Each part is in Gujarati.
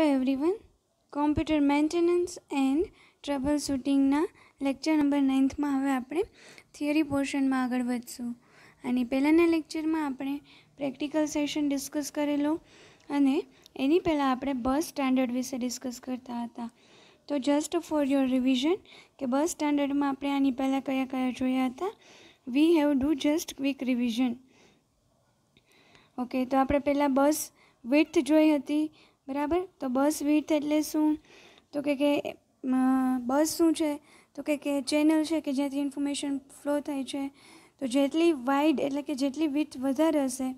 Hello everyone computer maintenance and trouble શૂટિંગના લેક્ચર નંબર નાઇન્થમાં હવે આપણે થિયરી પોર્શનમાં આગળ વધશું અને પહેલાંના લેક્ચરમાં આપણે પ્રેક્ટિકલ સેશન ડિસ્કસ કરેલું અને એની પહેલાં આપણે બસ સ્ટાન્ડર્ડ વિશે ડિસ્કસ કરતા હતા તો જસ્ટ ફોર યોર રિવિઝન કે બસ સ્ટાન્ડર્ડમાં આપણે આની પહેલાં કયા કયા જોયા હતા we have do just quick revision okay તો આપણે પહેલાં બસ વિથ જોઈ હતી બરાબર તો બસ વિથ એટલે શું તો કે કે બસ શું છે તો કે કે ચેનલ છે કે જ્યાંથી ઇન્ફોર્મેશન ફ્લો થાય છે તો જેટલી વાઇડ એટલે કે જેટલી વિથ વધારે હશે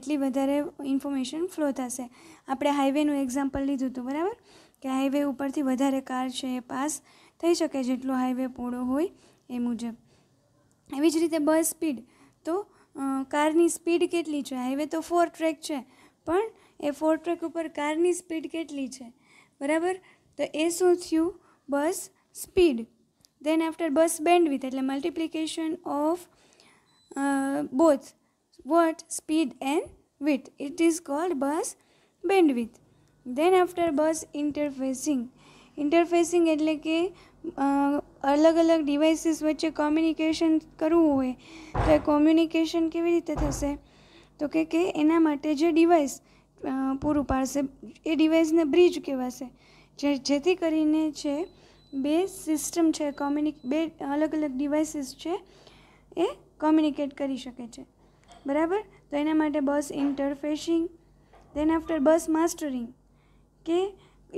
એટલી વધારે ઇન્ફોર્મેશન ફ્લો થશે આપણે હાઈવેનું એક્ઝામ્પલ લીધું હતું બરાબર કે હાઈવે ઉપરથી વધારે કાર છે એ પાસ થઈ શકે જેટલો હાઈવે પહોળો હોય એ મુજબ એવી જ રીતે બસ સ્પીડ તો કારની સ્પીડ કેટલી છે હાઈવે તો ફોર ટ્રેક છે પણ એ ફોર ટ્રેક ઉપર કારની સ્પીડ કેટલી છે બરાબર તો એ શું થયું bus speed then after bus bandwidth એટલે multiplication of both what speed and width it is called bus bandwidth then after bus interfacing interfacing એટલે કે અલગ અલગ ડિવાઇસીસ વચ્ચે કોમ્યુનિકેશન કરવું હોય તો એ કોમ્યુનિકેશન કેવી રીતે થશે તો કે કે એના માટે જે ડિવાઇસ પૂરું પાડશે એ ડિવાઇસને બ્રિજ કહેવાશે જે જેથી કરીને છે બે સિસ્ટમ છે કોમ્યુનિક બે અલગ અલગ ડિવાઇસીસ છે એ કોમ્યુનિકેટ કરી શકે છે બરાબર તો એના માટે બસ ઇન્ટરફેસિંગ દેન આફ્ટર બસ માસ્ટરિંગ કે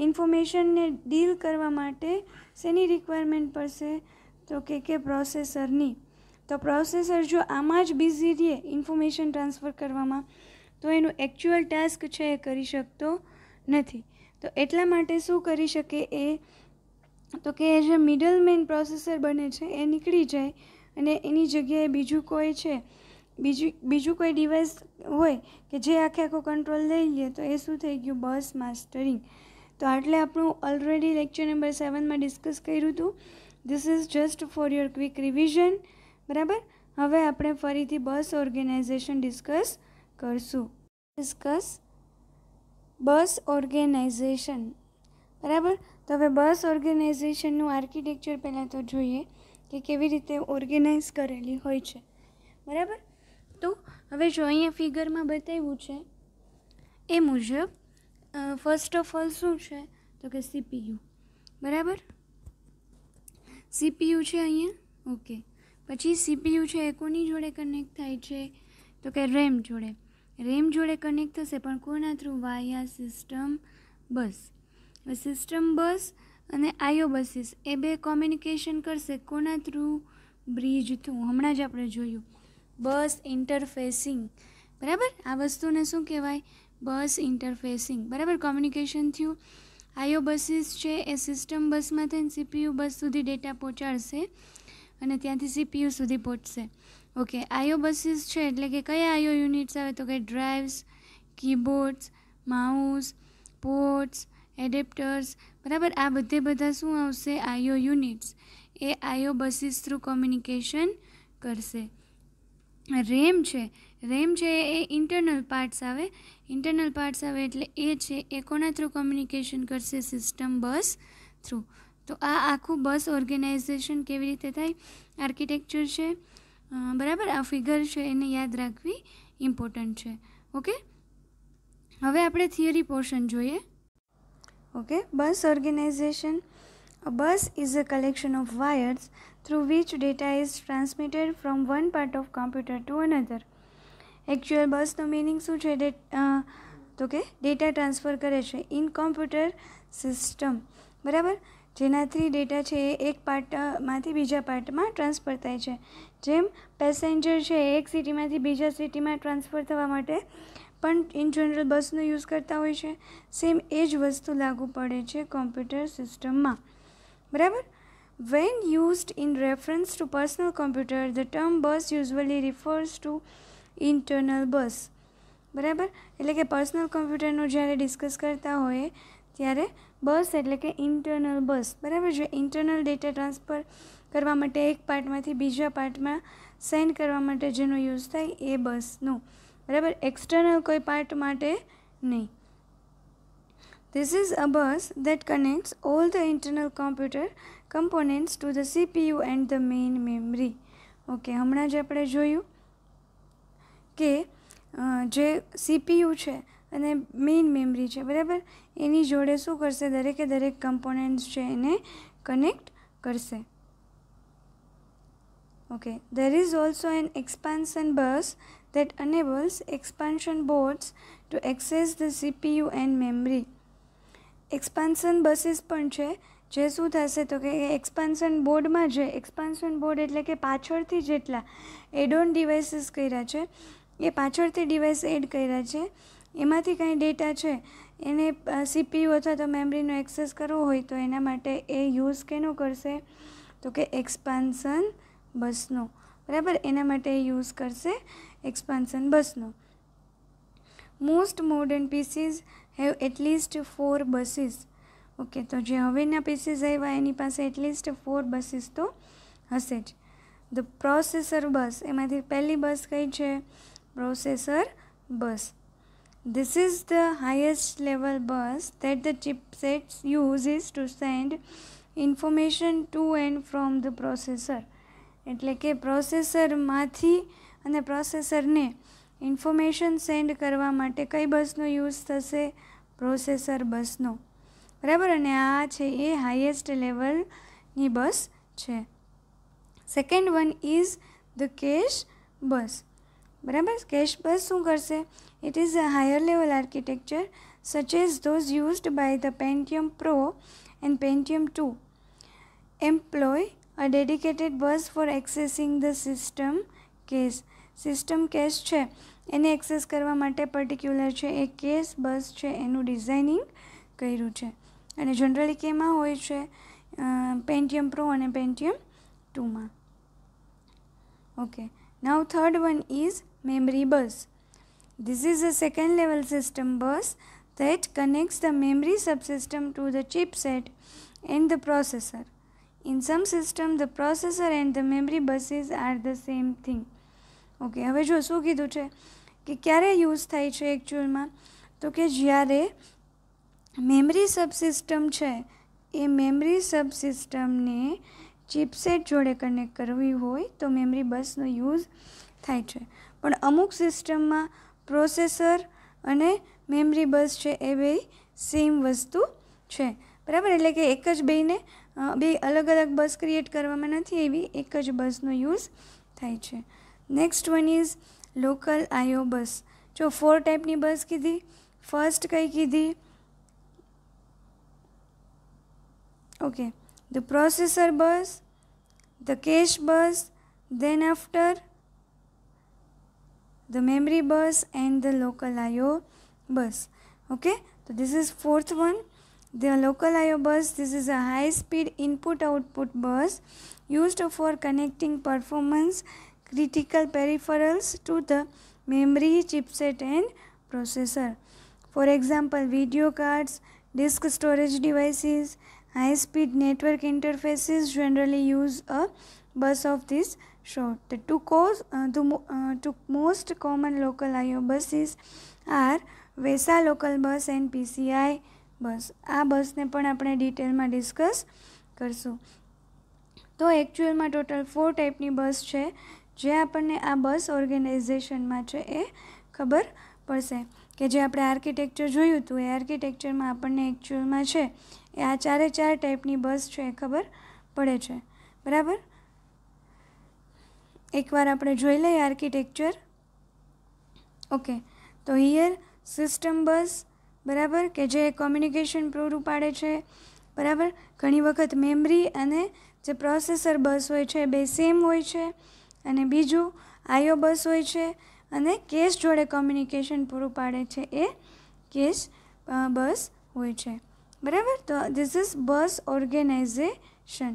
ઇન્ફોર્મેશનને ડીલ કરવા માટે શેની રિક્વાયરમેન્ટ પડશે તો કે કે પ્રોસેસરની તો પ્રોસેસર જો આમાં જ બિઝી રહે ઇન્ફોર્મેશન ટ્રાન્સફર કરવામાં તો એનું એકચ્યુઅલ ટાસ્ક છે એ કરી શકતો નથી તો એટલા માટે શું કરી શકે એ તો કે જે મિડલ મેન પ્રોસેસર બને છે એ નીકળી જાય અને એની જગ્યાએ બીજું કોઈ છે બીજું બીજું કોઈ ડિવાઇસ હોય કે જે આખે આખો કંટ્રોલ લઈ લે તો એ શું થઈ ગયું બસ માસ્ટરિંગ તો આટલે આપણું ઓલરેડી લેક્ચર નંબર સેવનમાં ડિસ્કસ કર્યું હતું this is just for your quick revision બરાબર હવે આપણે ફરીથી બસ ઓર્ગેનાઇઝેશન ડિસ્કસ કરશું ડિસ્કસ બસ ઓર્ગેનાઇઝેશન બરાબર તો હવે બસ ઓર્ગેનાઇઝેશનનું આર્કિટેક્ચર પહેલાં તો જોઈએ કે કેવી રીતે ઓર્ગેનાઇઝ કરેલી હોય છે બરાબર તો હવે જો અહીંયા ફિગરમાં બતાવ્યું છે એ મુજબ ફર્સ્ટ ઓફ ઓલ શું છે તો કે સીપીયુ બરાબર સીપીયુ છે અહીંયા ઓકે પછી સીપીયુ છે એ કોની જોડે કનેક્ટ થાય છે તો કે રેમ જોડે રેમ જોડે કનેક્ટ થશે પણ કોના through via system bus system bus અને આયો બસીસ એ બે કોમ્યુનિકેશન કરશે કોના થ્રુ બ્રિજ થ્રુ હમણાં જ આપણે જોયું બસ ઇન્ટરફેસિંગ બરાબર આ વસ્તુને શું કહેવાય બસ ઇન્ટરફેસિંગ બરાબર કોમ્યુનિકેશન થયું આયો બસીસ છે એ સિસ્ટમ બસમાંથી થઈને સીપીયુ બસ સુધી ડેટા પહોંચાડશે અને ત્યાંથી સીપીયુ સુધી પહોંચશે ઓકે આઈઓ બસીસ છે એટલે કે કયા આઈઓ યુનિટ્સ આવે તો કે drives keyboards mouse ports adapters બરાબર આ બધે બધા શું આવશે આઈઓ યુનિટ્સ એ આઈઓ બસીસ થ્રુ કોમ્યુનિકેશન કરશે રેમ છે રેમ છે એ ઇન્ટરનલ પાર્ટ્સ આવે ઇન્ટરનલ પાર્ટ્સ આવે એટલે એ છે એ કોના થ્રુ કોમ્યુનિકેશન કરશે સિસ્ટમ બસ થ્રુ તો આ આખું બસ ઓર્ગેનાઇઝેશન કેવી રીતે થાય આર્કિટેક્ચર છે બરાબર આ ફિગર છે એને યાદ રાખવી ઇમ્પોર્ટન્ટ છે ઓકે હવે આપણે થિયરી પોર્શન જોઈએ okay bus organization bus is a collection of wires through which data is transmitted from one part of computer to another actual બસનો મિનિંગ શું છે ડેટ તો કે ડેટા ટ્રાન્સફર કરે છે ઇન કોમ્પ્યુટર સિસ્ટમ બરાબર જેનાથી ડેટા છે એ એક પાર્ટમાંથી બીજા પાર્ટમાં ટ્રાન્સફર થાય છે જેમ પેસેન્જર છે એક સિટીમાંથી બીજા સિટીમાં ટ્રાન્સફર થવા માટે પણ ઇન જનરલ બસનો યુઝ કરતા હોય છે સેમ એ જ વસ્તુ લાગુ પડે છે કોમ્પ્યુટર સિસ્ટમમાં બરાબર when used in reference to personal computer the term bus usually refers to internal bus બરાબર એટલે કે પર્સનલ કોમ્પ્યુટરનું જ્યારે ડિસ્કસ કરતા હોઈએ ત્યારે બસ એટલે કે ઇન્ટરનલ બસ બરાબર જે ઇન્ટરનલ ડેટા ટ્રાન્સફર કરવા માટે એક પાર્ટમાંથી બીજા પાર્ટમાં સેન્ડ કરવા માટે જેનો યુઝ થાય એ બસનો બરાબર એક્સટર્નલ કોઈ પાર્ટ માટે નહીં this is a bus that connects all the internal computer components to the CPU and the main memory okay હમણાં જ આપણે જોયું કે જે સીપીયુ છે અને મેઇન મેમરી છે બરાબર એની જોડે શું કરશે દરેકે દરેક કમ્પોનન્ટ્સ છે એને કનેક્ટ કરશે Okay, there is also an expansion bus that enables expansion boards to access the CPU and memory. Expansion buses પણ છે જે શું થશે તો કે એક્સપાન્સન બોર્ડમાં જે એક્સપાન્સન બોર્ડ એટલે કે પાછળથી જેટલા એડોન ડિવાઇસીસ કર્યા છે એ પાછળથી ડિવાઇસ એડ કર્યા છે એમાંથી કાંઈ ડેટા છે એને સીપીયુ અથવા તો મેમરીનો એક્સેસ કરવો હોય તો એના માટે એ યુઝ કેનો કરશે તો કે એક્સપાન્સન બસનો બરાબર એના માટે યુઝ કરશે એક્સપાન્સન બસનો most modern PCs have at least four buses okay તો જે હવેના પીસીસ આવ્યા એની પાસે એટલીસ્ટ ફોર બસીસ તો હશે જ ધ પ્રોસેસર બસ એમાંથી પહેલી બસ કઈ છે processor bus this This is the highest level bus that the use uses to send information to and from the processor એટલે કે પ્રોસેસરમાંથી અને પ્રોસેસરને ઇન્ફોર્મેશન સેન્ડ કરવા માટે કઈ બસનો યુઝ થશે પ્રોસેસર બસનો બરાબર અને આ છે એ હાઇએસ્ટ લેવલની બસ છે second one is the cache bus બરાબર કેશ બસ શું કરશે it is a higher level architecture such as those used by the Pentium Pro and Pentium two employ a dedicated bus for accessing the system cache system cache છે એને એક્સેસ કરવા માટે પર્ટિક્યુલર છે એ કેસ બસ છે એનું ડિઝાઇનિંગ કર્યું છે અને જનરલી કેમાં હોય છે પેન્ટિયમ પ્રો અને પેન્ટિયમ ટુમાં okay now third one is memory bus this This is a second level system bus that connects the memory to the chip set and the processor in some system the processor and the memory buses are the same thing okay હવે જો શું કીધું છે કે ક્યારે યુઝ થાય છે એકચ્યુઅલમાં તો કે જ્યારે મેમરી સબસિસ્ટમ છે એ મેમરી સબસિસ્ટમને ચિપસેટ જોડે કનેક્ટ કરવી હોય તો મેમરી બસનો યુઝ થાય છે પણ અમુક સિસ્ટમમાં પ્રોસેસર અને મેમરી બસ છે એ બે સેમ વસ્તુ છે બરાબર એટલે કે એક જ બેને બે અલગ અલગ બસ ક્રિએટ કરવામાં નથી એવી એક જ બસનો યુઝ થાય છે next one is local IO બસ જો ફોર ટાઈપની બસ કીધી ફર્સ્ટ કઈ કીધી okay the processor bus the cache bus then after the memory bus and the local IO bus okay તો this is fourth one The local IO bus, this is a high-speed input-output bus used for connecting performance critical peripherals to the memory chipset and processor. For example, video cards, disk storage devices, high-speed network interfaces generally use a bus of this sort. The two, cause, uh, the, uh, two most common local IO buses are VESA local bus and PCI. Bus આ બસને પણ આપણે ડિટેલમાં ડિસ્કસ કરશું તો એકચ્યુઅલમાં ટોટલ ફોર ટાઈપની બસ છે જે આપણને આ બસ ઓર્ગેનાઇઝેશનમાં છે એ ખબર પડશે કે જે આપણે આર્કિટેક્ચર જોયું હતું એ આર્કિટેક્ચરમાં આપણને એકચ્યુઅલમાં છે એ આ ચારે ચાર ટાઈપની બસ છે એ ખબર પડે છે બરાબર એકવાર આપણે જોઈ લઈએ આર્કિટેક્ચર ઓકે તો હિયર સિસ્ટમ બસ બરાબર કે જે કોમ્યુનિકેશન પૂરું પાડે છે બરાબર ઘણી વખત મેમરી અને જે પ્રોસેસર બસ હોય છે બે સેમ હોય છે અને બીજું આયો બસ હોય છે અને કેસ જોડે કોમ્યુનિકેશન પૂરું પાડે છે એ કેસ બસ હોય છે બરાબર તો this is bus organization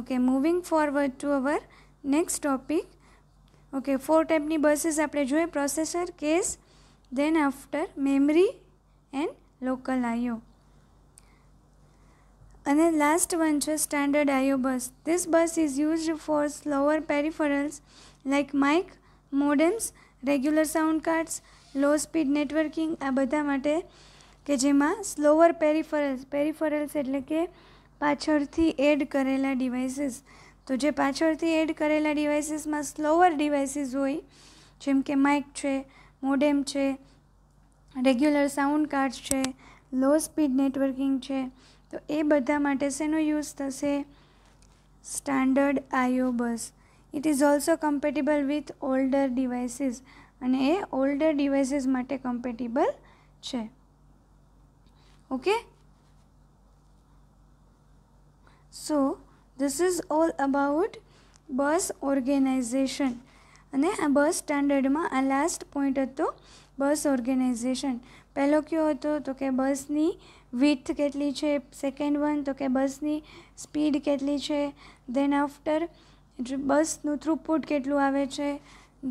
okay moving forward to our next topic okay four ટાઈપની બસીસ આપણે જોઈએ processor cache then after memory and local IO અને લાસ્ટ વન છે standard IO bus this bus is used for slower peripherals like mike modems regular sound cards low speed networking આ બધા માટે કે જેમાં સ્લોઅર પેરિફરલ્સ પેરિફરલ્સ એટલે કે પાછળથી એડ કરેલા ડિવાઇસીસ તો જે પાછળથી એડ કરેલા ડિવાઇસીસમાં સ્લોવર ડિવાઇસીસ હોય જેમ કે માઇક છે મોડેમ છે રેગ્યુલર સાઉન્ડ કાર્ડ છે લો સ્પીડ નેટવર્કિંગ છે તો એ બધા માટે શેનો યુઝ થશે standard IO bus it is also compatible with older devices અને એ ઓલ્ડર ડિવાઇસીસ માટે કમ્પેટેબલ છે okay so this is all about bus organization અને આ બસ સ્ટાન્ડર્ડમાં આ લાસ્ટ પોઈન્ટ હતો બસ ઓર્ગેનાઇઝેશન પહેલો કયો હતો તો કે બસની વિથ કેટલી છે સેકન્ડ વન તો કે બસની સ્પીડ કેટલી છે દેન આફ્ટર બસનું થ્રુપુટ કેટલું આવે છે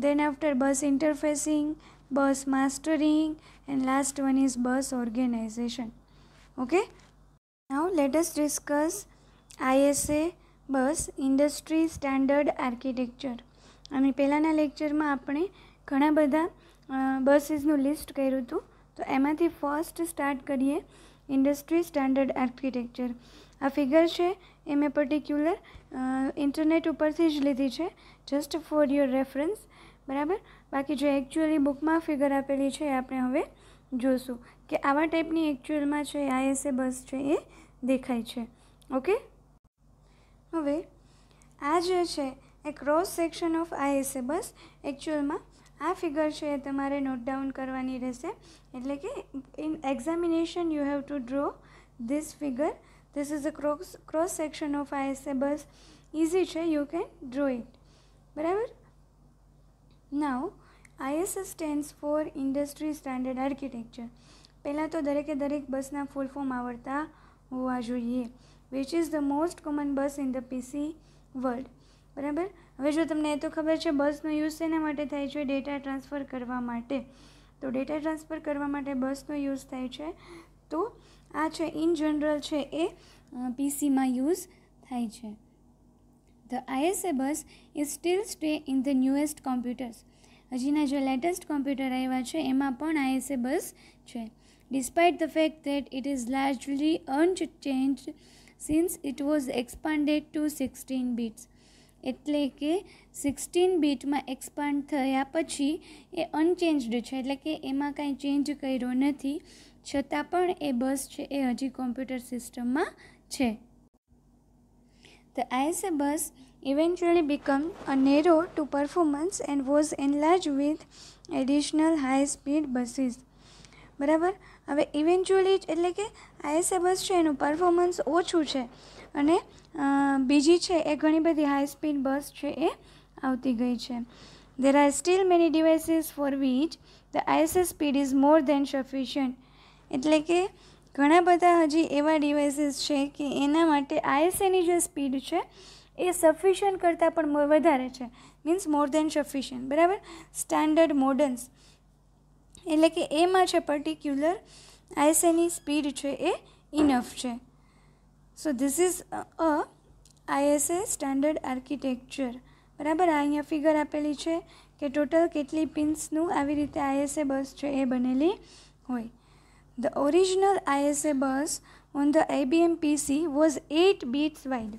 then after bus interfacing bus mastering and last one is bus organization okay now let discuss ISA bus industry standard architecture અને પહેલાંના લેક્ચરમાં આપણે ઘણા બધા બસીસનું લિસ્ટ કર્યું હતું તો એમાંથી ફર્સ્ટ સ્ટાર્ટ કરીએ ઇન્ડસ્ટ્રી સ્ટાન્ડર્ડ આર્કિટેક્ચર આ ફિગર છે એ મેં પર્ટિક્યુલર ઇન્ટરનેટ ઉપરથી જ લીધી છે જસ્ટ ફોર યોર રેફરન્સ બરાબર બાકી જે એકચ્યુઅલી બુકમાં ફિગર આપેલી છે એ આપણે હવે જોશું કે આવા ટાઈપની એકચ્યુઅલમાં છે આઈએસએ બસ છે એ દેખાય છે ઓકે હવે આ જે છે એ ક્રોસ સેક્શન ઓફ આ એ બસ એકચ્યુઅલમાં આ ફિગર છે એ તમારે નોટ ડાઉન કરવાની રહેશે એટલે કે in examination you have to draw this figure this is a cross cross section of આ એસે બસ ઇઝી છે યુ કેન ડ્રો ઇટ બરાબર now ISS stands for industry standard architecture પહેલાં તો દરેકે દરેક બસના ફૂલ ફોર્મ આવડતા હોવા જોઈએ which is the most common bus in the PC world બરાબર હવે જો તમને એ તો ખબર છે બસનો યુઝ શેના માટે થાય છે ડેટા ટ્રાન્સફર કરવા માટે તો ડેટા ટ્રાન્સફર કરવા માટે બસનો યુઝ થાય છે તો આ છે ઇન જનરલ છે એ પીસીમાં યુઝ થાય છે the ISA bus is still stay in the newest computers હજીના જે લેટેસ્ટ કોમ્પ્યુટર આવ્યા છે એમાં પણ આઈએસએ બસ છે despite the fact that it is largely unchanged since it was expanded to sixteen bits એટલે કે સિક્સટીન બીટમાં એક્સપાન્ડ થયા પછી એ અનચેન્જડ છે એટલે કે એમાં કાંઈ ચેન્જ કર્યો નથી છતાં પણ એ બસ છે એ હજી કોમ્પ્યુટર સિસ્ટમમાં છે the ISA bus eventually become a narrow to performance and was enlarge with additional high speed buses બરાબર હવે ઇવેન્ચ્યુઅલી એટલે કે આઈએસએ બસ છે એનું પરફોર્મન્સ ઓછું છે અને બીજી છે એ ઘણી બધી હાઈ સ્પીડ બસ છે એ આવતી ગઈ છે there are still many devices for which the ISA speed is more than sufficient એટલે કે ઘણા બધા હજી એવા ડિવાઇસીસ છે કે એના માટે આઈએસએની જે સ્પીડ છે એ સફિશિયન્ટ કરતાં પણ વધારે છે મીન્સ મોર દેન સફિશિયન્ટ બરાબર સ્ટાન્ડર્ડ મોડર્ન્સ એટલે કે એમાં છે પર્ટિક્યુલર આઈએસએની સ્પીડ છે એ ઇનફ છે so this is a ISA standard architecture બરાબર આ અહીંયા ફિગર આપેલી છે કે ટોટલ કેટલી પિન્સનું આવી રીતે આઈએસએ બસ છે એ બનેલી હોય the original ISA bus on the IBM PC was eight bits wide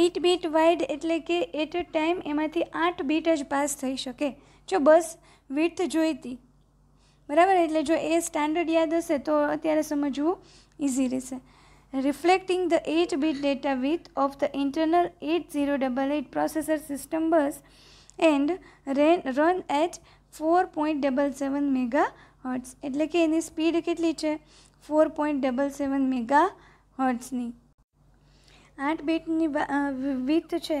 eight bit wide એટલે કે એટ અ ટાઈમ એમાંથી આઠ બીટ જ પાસ થઈ શકે જો બસ વિથ જોઈતી બરાબર એટલે જો એ સ્ટાન્ડર્ડ યાદ હશે તો અત્યારે સમજવું ઇઝી રહેશે reflecting the eight bit data width of the internal eight zero double eight processor system bus and ran run at four point double seven megahertz એટલે કે એની સ્પીડ કેટલી છે four point double seven mega હર્ટ્સની આઠ બીટની વિથ છે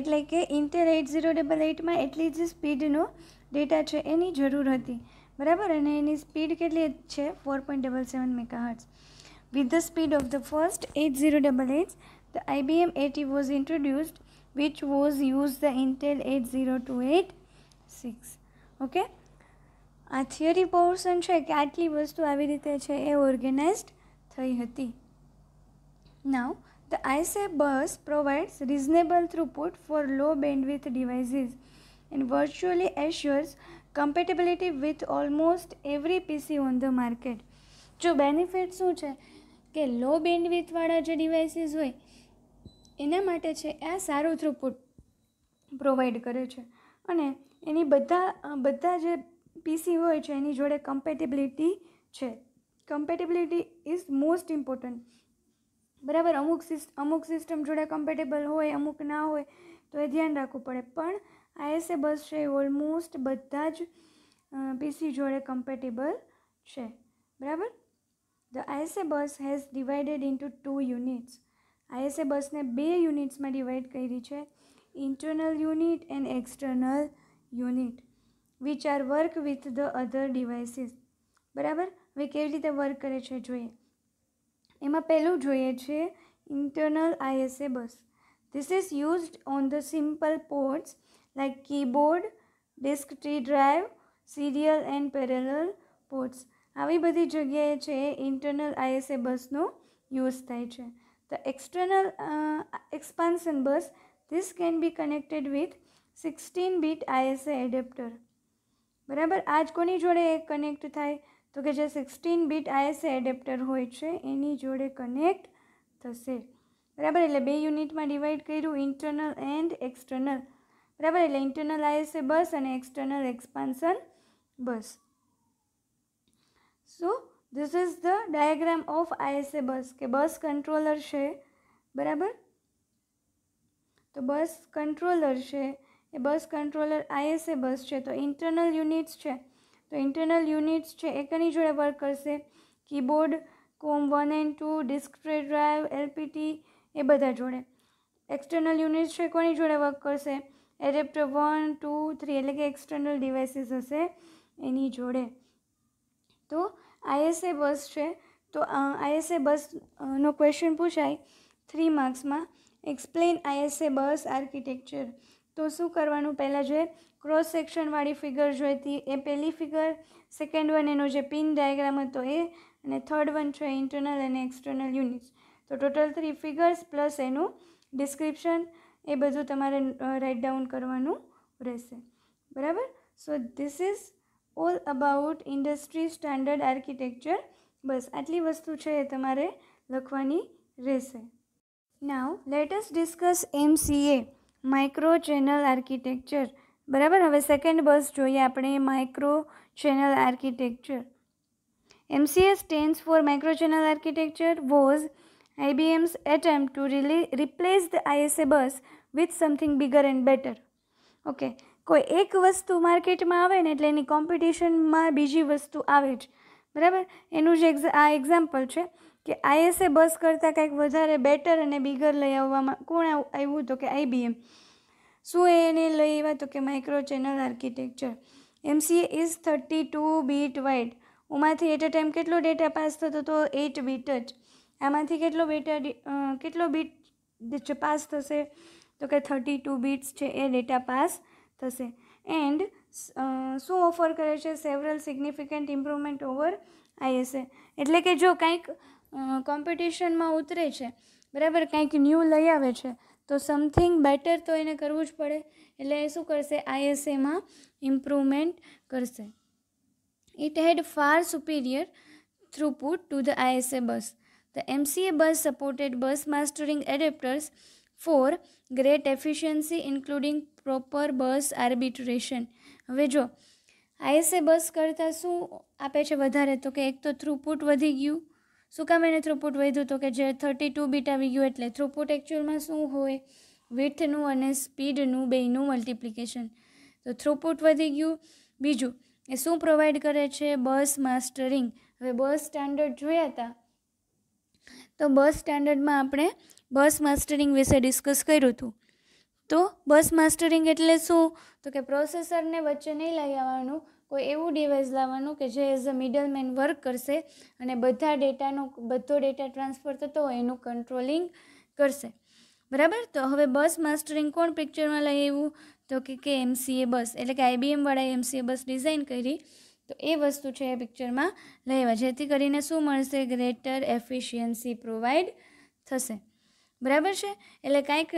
એટલે કે ઇન્ટેલ એટ ઝીરો ડબલ એઇટમાં એટલી જ સ્પીડનો ડેટા છે એની જરૂર હતી બરાબર અને એની સ્પીડ કેટલી છે four point double seven megahertz with the speed of the first eight zero double eight the IBM AT was introduced which was use the Intel eight zero two eight six okay આ થિયરી પોર્શન છે કે આટલી વસ્તુ આવી રીતે છે એ ઓર્ગેનાઇઝડ થઈ હતી now the ISA bus provides reasonable throughput for low bandwidth devices and virtually assures compatibility with almost every PC on the market જો બેનિફિટ શું છે કે લો બેન્ડવિથવાળા જે ડિવાઇસીસ હોય એના માટે છે આ સારું થ્રુપુટ પ્રોવાઈડ કરે છે અને એની બધા બધા જે પીસી હોય છે એની જોડે કમ્પેટેબિલિટી છે કમ્પેટેબિલિટી ઇઝ મોસ્ટ ઇમ્પોર્ટન્ટ બરાબર અમુક સિસ્ટ અમુક સિસ્ટમ જોડે કમ્પેટેબલ હોય અમુક ના હોય તો એ ધ્યાન રાખવું પડે પણ આઈએસએ બસ છે એ ઓલમોસ્ટ બધા જ પીસી જોડે કમ્પેટેબલ છે બરાબર the ISA bus has divided into two units ISA બસને બે યુનિટ્સમાં ડિવાઈડ કરી છે internal unit and external unit which are work with the other devices બરાબર હવે કેવી રીતે વર્ક કરે છે જોઈએ એમાં પહેલું જોઈએ છે internal ISA bus this is used on the simple ports like keyboard, disk T drive, serial and parallel ports આવી બધી જગ્યાએ છે ઇન્ટરનલ આઈએસએ બસનો યુઝ થાય છે the external expansion bus this can be connected with sixteen bit ISA adapter બરાબર આ જ કોની જોડે કનેક્ટ થાય તો કે જે સિક્સટીન બીટ આઈએસએ એડેપ્ટર હોય છે એની જોડે કનેક્ટ થશે બરાબર એટલે બે યુનિટમાં ડિવાઈડ કર્યું ઇન્ટરનલ એન્ડ એક્સટર્નલ બરાબર એટલે ઇન્ટરનલ આઈએસ બસ અને external expansion bus so this is the diagram of ISA bus કે બસ કંટ્રોલર છે બરાબર તો બસ કંટ્રોલર છે એ બસ કંટ્રોલર આઈએસએ બસ છે તો ઇન્ટરનલ યુનિટ્સ છે તો ઇન્ટરનલ યુનિટ્સ છે એ કની જોડે વર્ક કરશે keyboard COM one and two disk tray drive LPT એ બધા જોડે એક્સટર્નલ યુનિટ્સ છે કોની જોડે વર્ક કરશે એડેપ્ટર વન ટુ થ્રી એટલે કે એક્સટર્નલ ડિવાઇસીસ હશે એની જોડે તો આઈએસએ બસ છે તો આઈએસએ બસનો ક્વેશ્ચન પૂછાય થ્રી માર્ક્સમાં એક્સપ્લેન આઈએસએ બસ આર્કિટેક્ચર તો શું કરવાનું પહેલાં જે ક્રોસ સેક્શનવાળી ફિગર જોઈતી એ પહેલી ફિગર સેકન્ડ વન એનો જે પિન ડાયાગ્રામ હતો એ અને થર્ડ વન છે ઇન્ટરનલ અને એક્સટર્નલ યુનિટ્સ તો ટોટલ થ્રી ફિગર્સ પ્લસ એનું ડિસ્ક્રિપ્શન એ બધું તમારે રાઈટ ડાઉન કરવાનું રહેશે બરાબર so this is all about industry standard architecture bus આટલી વસ્તુ છે તમારે લખવાની રહેશે now let us discuss MCA micro channel architecture બરાબર હવે સેકન્ડ બસ જોઈએ આપણે micro channel architecture MCS stands for micro channel architecture was IBM's attempt to replace the ISA bus with something bigger and better okay કોઈ એક વસ્તુ માર્કેટમાં આવે ને એટલે એની કોમ્પિટિશનમાં બીજી વસ્તુ આવે જ બરાબર એનું જ આ એક્ઝામ્પલ છે કે આઈએસએ બસ કરતાં કંઈક વધારે બેટર અને બિગર લઈ આવવામાં કોણ આવ્યું તો કે આઈબીએમ શું એને લઈ આવ્યા તો કે micro channel architecture MCA is thirty two bit wide ઉમાંથી એટ અ ટાઈમ કેટલો ડેટા પાસ થતો તો એટ બીટ જ આમાંથી કેટલો બેટા કેટલો બીટ પાસ થશે તો કે થર્ટી ટુ બીટ્સ છે એ ડેટા પાસ થશે એન્ડ શું ઓફર કરે છે several significant improvement over ISA એટલે કે જો કંઈક કોમ્પિટિશનમાં ઉતરે છે બરાબર કંઈક ન્યૂ લઈ આવે છે તો સમથિંગ બેટર તો એને કરવું જ પડે એટલે એ શું કરશે આઈએસએમાં ઇમ્પ્રુવમેન્ટ કરશે it had far superior throughput to the ISA bus the MCA bus supported bus mastering adapters for great efficiency including proper bus arbitration હવે જો આઈએસએ બસ કરતાં શું આપે છે વધારે તો કે એક તો થ્રુપુટ વધી ગયું શું કામ એને થ્રુપુટ વધ્યું તો કે જે થર્ટી ટુ બીટ આવી ગયું એટલે થ્રુપુટ એકચ્યુઅલમાં શું હોય વિથનું અને સ્પીડનું બેયનું મલ્ટિપ્લિકેશન તો થ્રુપુટ વધી ગયું બીજું એ શું પ્રોવાઈડ કરે છે બસ માસ્ટરિંગ હવે બસ સ્ટાન્ડર્ડ જોયા હતા તો બસ સ્ટાન્ડર્ડમાં આપણે બસ માસ્ટરિંગ વિશે ડિસ્કસ કર્યું હતું તો બસ માસ્ટરિંગ એટલે શું તો કે પ્રોસેસરને વચ્ચે નહીં લઈ આવવાનું કોઈ એવું ડિવાઇસ લાવવાનું કે જે as a middle man work કરશે અને બધા ડેટાનો બધો ડેટા ટ્રાન્સફર થતો હોય એનું કંટ્રોલિંગ કરશે બરાબર તો હવે બસ માસ્ટરિંગ કોણ પિક્ચરમાં લઈ આવ્યું તો કે કે એમસીએ બસ એટલે કે આઈબીએમવાળાએ એમસીએ બસ ડિઝાઇન કરી તો એ વસ્તુ છે એ પિક્ચરમાં લઈ આવ્યા જેથી કરીને શું મળશે ગ્રેટર એફિશિયન્સી પ્રોવાઈડ થશે બરાબર છે એટલે કંઈક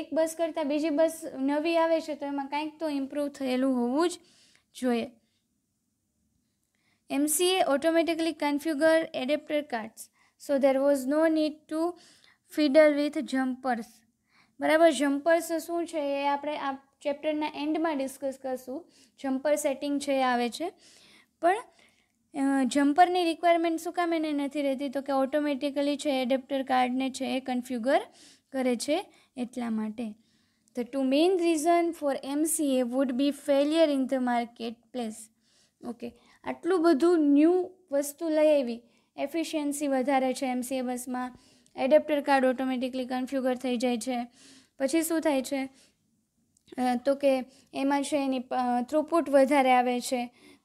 એક બસ કરતાં બીજી બસ નવી આવે છે તો એમાં કંઈક તો ઇમ્પ્રૂવ થયેલું હોવું જ જોઈએ MCA automatically configure adapter cards so there was no need to fiddle with jumpers બરાબર જમ્પર્સ શું છે એ આપણે આ ચેપ્ટરના એન્ડમાં ડિસ્કસ કરશું જમ્પર સેટિંગ છે આવે છે પણ જમ્પરની રિક્વાયરમેન્ટ શું કામ એને નથી રહેતી તો કે ઓટોમેટિકલી છે એડેપ્ટર કાર્ડને છે એ કન્ફ્યુગર કરે છે એટલા માટે the two main reason for MCA would be failure in the market place okay આટલું બધું ન્યૂ વસ્તુ લઈ આવી એફિશિયન્સી વધારે છે એમસીએ બસમાં એડેપ્ટર કાર્ડ ઓટોમેટિકલી કન્ફ્યુગર થઈ જાય છે પછી શું થાય છે તો કે એમાં છે એની થ્રુપુટ વધારે આવે છે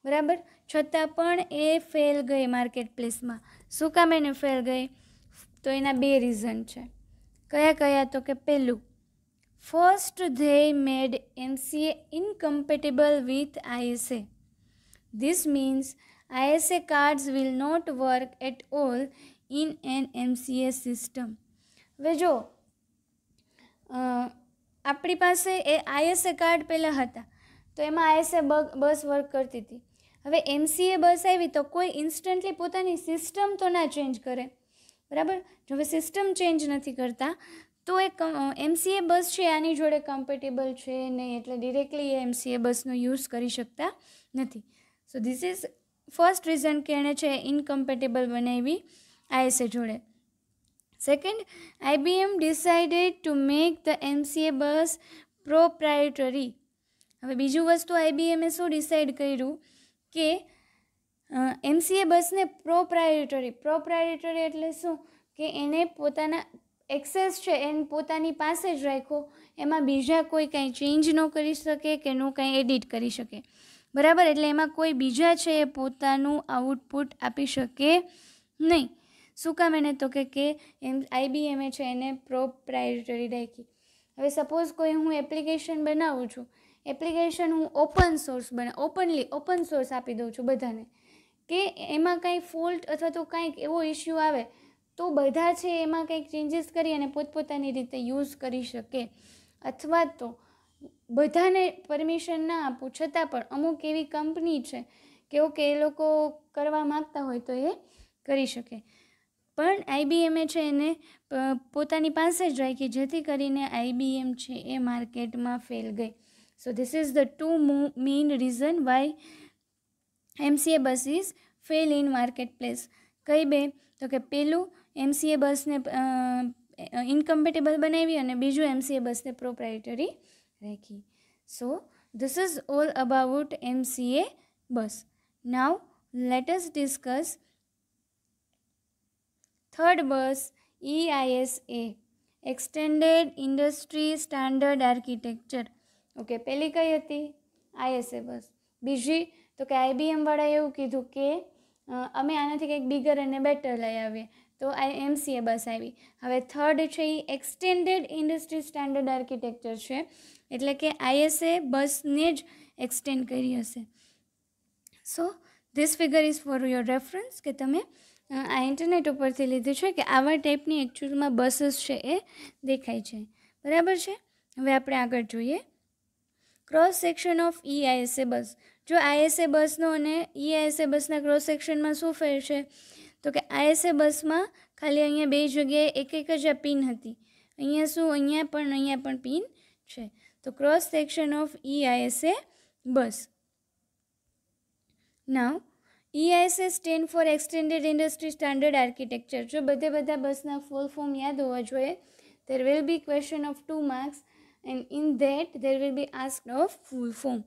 બરાબર છતાં પણ એ ફેલ ગઈ માર્કેટ પ્લેસમાં શું કામ એને ફેલ ગઈ તો એના બે રીઝન છે કયા કયા તો કે પહેલું first they made MCA incompatible with ISA this means ISA cards will not work at all in an MCA system હવે જો આપણી પાસે એ આઈએસએ કાર્ડ પહેલાં હતા તો એમાં આઈએસએ બસ વર્ક કરતી હતી હવે એમસીએ બસ આવી તો કોઈ ઇન્સ્ટન્ટલી પોતાની સિસ્ટમ તો ના ચેન્જ કરે બરાબર જો હવે સિસ્ટમ ચેન્જ નથી કરતા તો એ એમસીએ બસ છે આની જોડે કમ્પેટેબલ છે નહીં એટલે ડિરેક્ટલી એ એમસીએ બસનો યુઝ કરી શકતા નથી so this is first reason કે એણે છે ઇનકમ્પેટેબલ બનાવી આઈએસએ જોડે second IBM decided to make the MCA bus proprietary હવે બીજું વસ્તુ આઈબીએમે શું ડિસાઇડ કર્યું કે એમસીએ બસને પ્રોપ્રાયરેટરી પ્રોપ્રાયરેટરી એટલે શું કે એને પોતાના એક્સેસ છે એને પોતાની પાસે જ રાખો એમાં બીજા કોઈ કાંઈ ચેન્જ ન કરી શકે કે ન કાંઈ એડિટ કરી શકે બરાબર એટલે એમાં કોઈ બીજા છે એ પોતાનું આઉટપુટ આપી શકે નહીં શું કામ એને તો કે કે એમ આઈબીએમએ છે એને પ્રોપ્રાયરેટરી રાખી હવે સપોઝ કોઈ હું એપ્લિકેશન બનાવું છું એપ્લિકેશન હું ઓપન સોર્સ બના ઓપનલી ઓપન સોર્સ આપી દઉં છું બધાને કે એમાં કાંઈ ફોલ્ટ અથવા તો કાંઈક એવો ઇશ્યુ આવે તો બધા છે એમાં કંઈક ચેન્જીસ કરી અને પોતપોતાની રીતે યુઝ કરી શકે અથવા તો બધાને પરમિશન ના આપું છતાં પણ અમુક એવી કંપની છે કે ઓકે એ લોકો કરવા માગતા હોય તો એ કરી શકે પણ આઈબીએમે છે એને પોતાની પાસે જ રાખી જેથી કરીને આઈબીએમ છે એ માર્કેટમાં ફેલ ગઈ So this is the two main reason why MCA bus buses fail in market place કઈ બે તો કે પેલું એમસીએ બસને ઇનકમ્પેટેબલ બનાવી અને બીજું એમસીએ બસને પ્રોપ્રાઇટરી રાખી so this is all about MCA bus now let's discuss third bus EISA extended industry standard architecture okay પહેલી કઈ હતી આઈએસએ બસ બીજી તો કે આઈબીએમવાળાએ એવું કીધું કે અમે આનાથી કંઈક બિગર અને બેટર લઈ આવીએ તો એમસીએ બસ આવી હવે થર્ડ છે એ એક્સટેન્ડેડ ઇન્ડસ્ટ્રી સ્ટાન્ડર્ડ આર્કિટેક્ચર છે એટલે કે આઈએસએ બસને જ એક્સટેન્ડ કરી હશે so this figure is for your reference કે તમે આ ઇન્ટરનેટ ઉપરથી લીધું છે કે આવા ટાઈપની એકચ્યુઅલમાં બસીસ છે એ દેખાય છે બરાબર છે હવે આપણે આગળ જોઈએ cross section of EISA bus જો આઈએસએ બસનો અને ઈઆઈએસએ e બસના ક્રોસ સેક્શનમાં શું ફેર છે તો કે આઈએસએ બસમાં ખાલી અહીંયા બે જગ્યાએ એક એક જ આ પિન હતી અહીંયા શું અહીંયા પણ અહીંયા પણ પિન છે તો cross section of E ISA bus now EISA stand for extended industry standard architecture જો બધે બધા બસના ફૂલ ફોર્મ યાદ હોવા જોઈએ there will be question of two marks and in that there will be asked of full form.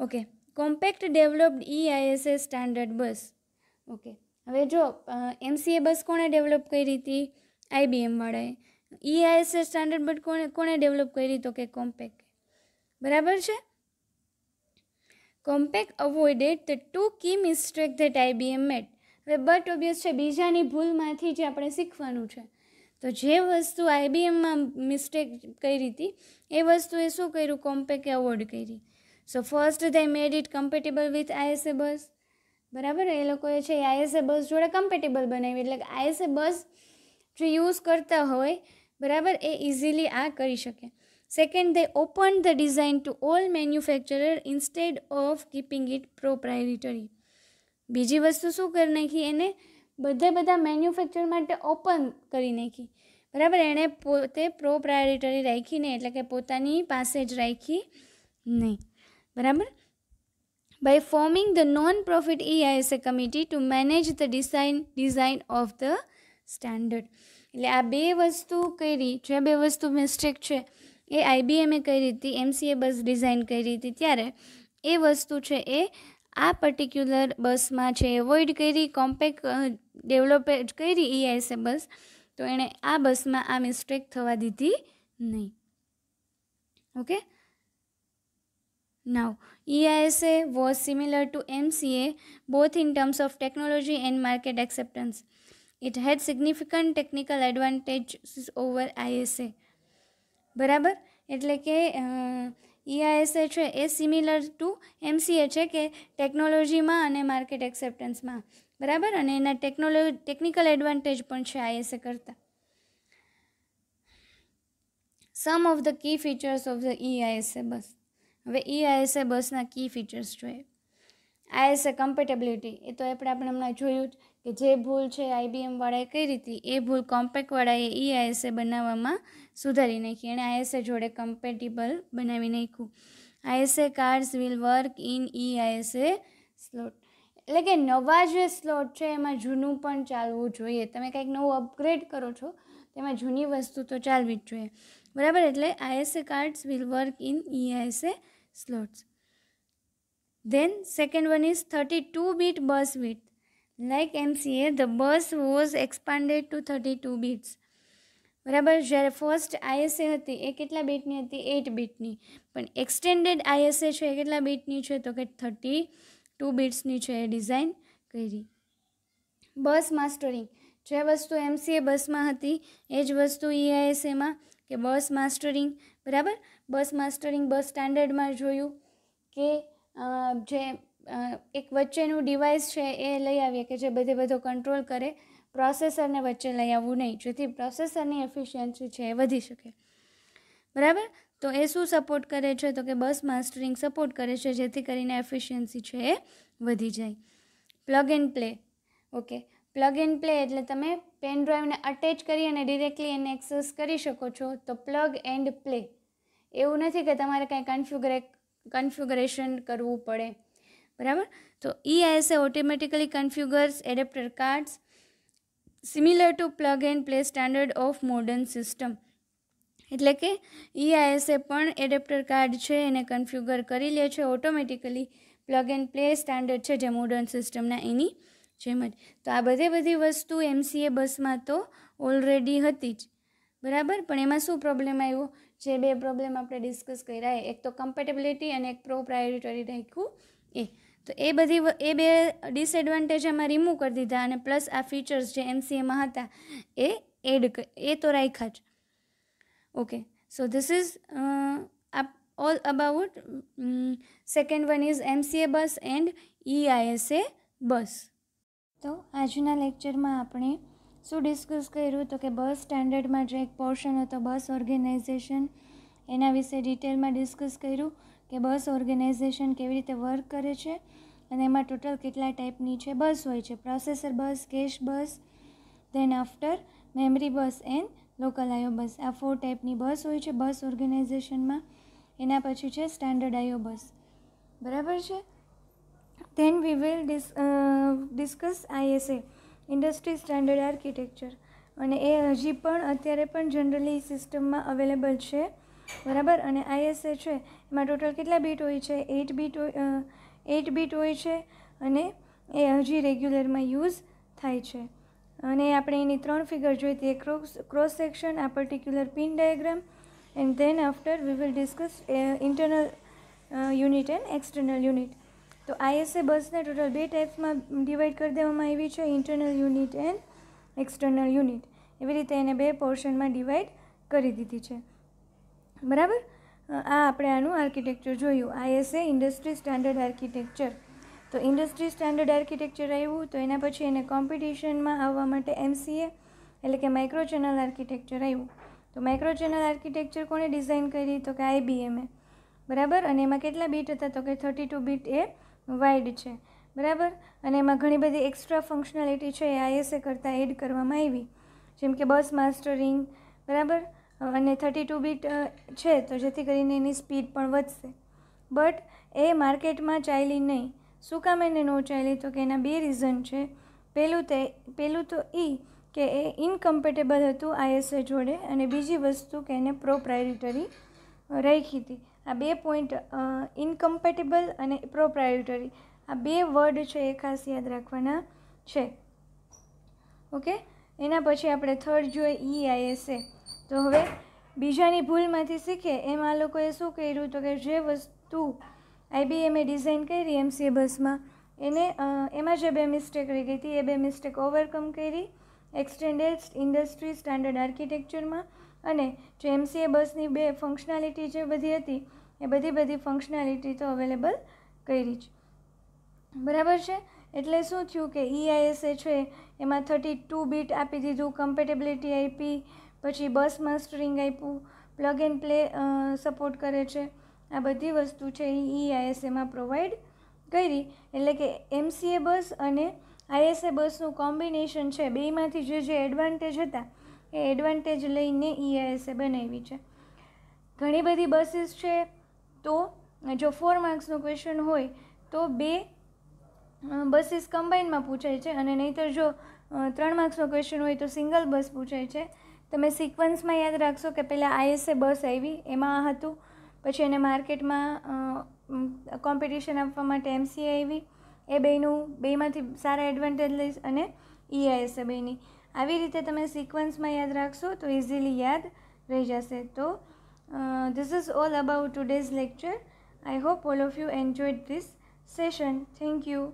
Okay, compact developed EISS standard bus. Okay, હવે જો એમસીએ બસ કોણે ડેવલપ કરી હતી આઈબીએમ વાળાએ ઈઆઈએસ સ્ટાન્ડર્ડ બટ કોણે કોણે ડેવલપ કરી તો કે કોમ્પેક બરાબર છે Compaq avoided the two key mistake that IBM made હવે બટ ઓબ્વિયસ છે બીજાની ભૂલમાંથી જે આપણે શીખવાનું છે તો જે વસ્તુ આઈબીએમમાં મિસ્ટેક કરી હતી એ વસ્તુ એ શું કર્યું કોમ્પેકે એવોર્ડ કરી so first they made it compatible with ISA bus બરાબર એ લોકોએ છે આઈએસએ બસ જોડે કમ્પેટેબલ બનાવી એટલે આઈએસએ બસ જે યુઝ કરતા હોય બરાબર એ ઇઝીલી આ કરી શકે second they open the design to all manufacturer instead of keeping it proprietary બીજી વસ્તુ શું કરી નાખી એને બધે બધા મેન્યુફેક્ચર માટે ઓપન કરી નાખી બરાબર એણે પોતે રાખી નહીં એટલે કે પોતાની પાસે જ રાખી નહીં બરાબર by forming the non-profit EISA committee to manage the design design of the standard એટલે આ બે વસ્તુ કરી જે બે વસ્તુ મિસ્ટેક છે એ આઈબીએમે કરી હતી એમસીએ બસ ડિઝાઇન કરી હતી ત્યારે એ વસ્તુ છે એ આ પર્ટિક્યુલર બસમાં છે એવોઇડ કરી કોમ્પેક ડેવલપ કરી ઈઆઈએસએ બસ તો એણે આ બસમાં આ મિસ્ટેક થવા દીધી નહીં okay Now, EISA was similar to MCA both in terms of technology and market acceptance. It had significant technical advantages over ISA. બરાબર એટલે કે ઈઆઈએસએ e છે એ સિમિલર ટુ એમસીએ છે કે ટેકનોલોજીમાં અને માર્કેટ એક્સેપ્ટન્સમાં બરાબર અને એના ટેકનોલો ટેકનિકલ એડવાન્ટેજ પણ છે આઈએસએ કરતાં some of the key features of the EISA bus હવે ઈઆઈએસએ e બસના કી ફીચર્સ જોઈએ આઈએસએ કમ્પેટેબિલિટી એ તો આપણે આપણે હમણાં જોયું જ કે જે ભૂલ છે આઈબીએમવાળાએ કરી હતી એ ભૂલ કોમ્પેક્ટવાળાએ એ આઈએસએ બનાવવામાં સુધારી નાખી એણે આઈએસએ જોડે કમ્પેટિબલ બનાવી નાખ્યું ISA cards will work in E ISA slot એટલે કે નવા જે સ્લોટ છે એમાં જૂનું પણ ચાલવું જોઈએ તમે કંઈક નવું અપગ્રેડ કરો છો તેમાં જૂની વસ્તુ તો ચાલવી જ જોઈએ બરાબર એટલે ISA cards will work in EISA slots then second one is thirty two bit bus with Like the bus was expanded to thirty two bits. બરાબર જ્યારે ફર્સ્ટ આઈએસએ હતી એ કેટલા બીટની હતી એટ બીટની પણ એક્સટેન્ડેડ આઈએસએ છે એ કેટલા બીટની છે તો કે થર્ટી ટુ બીટ્સની છે એ ડિઝાઇન કરી બસ માસ્ટરિંગ જે વસ્તુ એમસીએ બસમાં હતી એ જ વસ્તુ ઈઆઈએસએમાં e કે બસ માસ્ટરિંગ બરાબર બસ માસ્ટરિંગ બસ સ્ટાન્ડર્ડમાં જોયું કે જે એક વચ્ચેનું ડિવાઇસ છે એ લઈ આવીએ કે જે બધે બધો કંટ્રોલ કરે પ્રોસેસરને વચ્ચે લઈ આવવું નહીં જેથી પ્રોસેસરની એફિશિયન્સી છે એ વધી શકે બરાબર તો એ શું સપોર્ટ કરે છે તો કે બસ માસ્ટરિંગ સપોર્ટ કરે છે જેથી કરીને એફિશિયન્સી છે એ વધી જાય plug and play okay plug and play એટલે તમે પેન ડ્રાઈવને અટેચ કરી અને ડિરેક્ટલી એને એક્સેસ કરી શકો છો તો પ્લગ એન્ડ પ્લે એવું નથી કે તમારે કાંઈ કન્ફ્યુગરે કન્ફ્યુગરેશન કરવું પડે બરાબર તો EISA automatically configures adapter cards similar to plug and play standard of modern system એટલે કે EISA પણ એડેપ્ટર કાર્ડ છે એને કન્ફ્યુગર કરી લે છે automatically plug and play standard છે જે મોડર્ન સિસ્ટમના એની જેમ જ તો આ બધી બધી વસ્તુ એમસીએ બસમાં તો ઓલરેડી હતી જ બરાબર પણ એમાં શું પ્રોબ્લેમ આવ્યો જે બે પ્રોબ્લેમ આપણે ડિસ્કસ કર્યા એક તો કમ્પેટેબિલિટી અને એક પ્રો પ્રાયોરિટરી રાખ્યું એ તો એ બધી એ બે ડિસએડવાન્ટેજ એમાં રિમૂવ કરી દીધા અને પ્લસ આ ફીચર્સ જે એમસીએમાં હતા એ એડ એ તો રાખ્યા જ okay so this is up all about second one is MCA bus and EISA bus તો આજના લેક્ચરમાં આપણે શું ડિસ્કસ કર્યું તો કે બસ સ્ટાન્ડર્ડમાં જે એક પોર્શન હતો બસ ઓર્ગેનાઇઝેશન એના વિશે ડિટેલમાં ડિસ્કસ કર્યું કે બસ ઓર્ગેનાઇઝેશન કેવી રીતે વર્ક કરે છે અને એમાં ટોટલ કેટલા ટાઈપની છે બસ હોય છે processor bus cache bus then after memory bus and local IO bus આ ફોર ટાઈપની બસ હોય છે બસ ઓર્ગેનાઇઝેશનમાં એના પછી છે સ્ટાન્ડર્ડ આયો બસ બરાબર છે then we will dis discuss ISA industry standard architecture અને એ હજી પણ અત્યારે પણ જનરલી સિસ્ટમમાં અવેલેબલ છે બરાબર અને આઈએસએ છે એમાં ટોટલ કેટલા બીટ હોય છે એઇટ બીટ એટ બીટ હોય છે અને એ હજી રેગ્યુલરમાં યુઝ થાય છે અને આપણે એની ત્રણ ફિગર જોઈતી એ ક્રોસ ક્રોસ સેક્શન આ particular pin diagram and then after we will discuss internal unit and external unit તો આઈએસએ બસને ટોટલ બે ટાઈપ્સમાં ડિવાઈડ કરી દેવામાં આવી છે internal unit and external unit એવી રીતે એને બે પોર્શનમાં ડિવાઈડ કરી દીધી છે બરાબર આ આપણે આનું આર્કિટેક્ચર જોયું આઈએસએ ઇન્ડસ્ટ્રી સ્ટાન્ડર્ડ આર્કિટેક્ચર તો ઇન્ડસ્ટ્રી સ્ટાન્ડર્ડ આર્કિટેક્ચર આવ્યું તો એના પછી એને કોમ્પિટિશનમાં આવવા માટે એમસીએ એટલે કે માઇક્રો ચેનલ આર્કિટેક્ચર આવ્યું તો માઇક્રો ચેનલ આર્કિટેક્ચર કોણે ડિઝાઇન કરી તો કે આઈબીએમએ બરાબર અને એમાં કેટલા બીટ હતા તો કે થર્ટી ટુ બીટ એ વાઇડ છે બરાબર અને એમાં ઘણી બધી એક્સ્ટ્રા ફંક્શનાલિટી છે એ આઈએસએ કરતાં એડ કરવામાં આવી જેમ કે બસ માસ્ટરિંગ બરાબર અને થર્ટી ટુ બીટ છે તો જેથી કરીને એની સ્પીડ પણ વધશે બટ એ માર્કેટમાં ચાલી નહીં શું કામ એને નો ચાલી તો કે એના બે રીઝન છે પહેલું તે પહેલું તો એ કે એ ઇનકમ્પેટેબલ હતું આઈએસએ જોડે અને બીજી વસ્તુ કે એને પ્રોપ્રાયોરિટરી રાખી હતી આ બે પોઈન્ટ ઇનકમ્પેટેબલ અને પ્રોપ્રાયોરિટરી આ બે વર્ડ છે એ ખાસ યાદ રાખવાના છે ઓકે એના પછી આપણે થર્ડ જોઈએ ઈ આઈએસએ તો હવે બીજાની ભૂલમાંથી શીખે એમાં આ લોકોએ શું કર્યું તો કે જે વસ્તુ આઈબીએમે ડિઝાઇન કરી એમસીએ બસમાં એને એમાં જે બે મિસ્ટેક રહી ગઈ હતી એ બે મિસ્ટેક ઓવરકમ કરી એક્સટેન્ડેડ ઇન્ડસ્ટ્રી સ્ટાન્ડર્ડ આર્કિટેક્ચરમાં અને જે એમસીએ બસની બે ફંક્શનાલિટી જે બધી હતી એ બધી બધી ફંક્શનાલિટી તો અવેલેબલ કરી જ બરાબર છે એટલે શું થયું કે ઈઆઈએસએ e છે એમાં થર્ટી ટુ બીટ આપી દીધું કમ્પેટેબિલિટી આઈપી પછી બસ માસ્ટરિંગ આપ્યું પ્લગ એન્ડ પ્લે સપોર્ટ કરે છે આ બધી વસ્તુ છે એ ઈઆઈએસએમાં પ્રોવાઈડ કરી એટલે કે એમસીએ બસ અને આઈએસએ બસનું કોમ્બિનેશન છે બેમાંથી જે જે એડવાન્ટેજ હતા એ એડવાન્ટેજ લઈને ઈઆઈએસએ e બનાવી છે ઘણી બધી બસીસ છે તો જો ફોર માર્ક્સનું ક્વેશ્ચન હોય તો બે બસીસ કમ્બાઈનમાં પૂછાય છે અને નહીંતર જો ત્રણ માર્ક્સનો ક્વેશ્ચન હોય તો સિંગલ બસ પૂછાય છે તમે સિક્વન્સમાં યાદ રાખશો કે પહેલાં આઈએસએ બસ આવી એમાં આ હતું પછી એને માર્કેટમાં કોમ્પિટિશન આપવા માટે એમસીએ આવી એ બેનું બેમાંથી સારા એડવાન્ટેજ લઈશ અને ઈઆઈએસએ e બેની આવી રીતે તમે સિક્વન્સમાં યાદ રાખશો તો ઇઝીલી યાદ રહી જશે તો this is all about today's lecture I hope all of you enjoyed this session thank you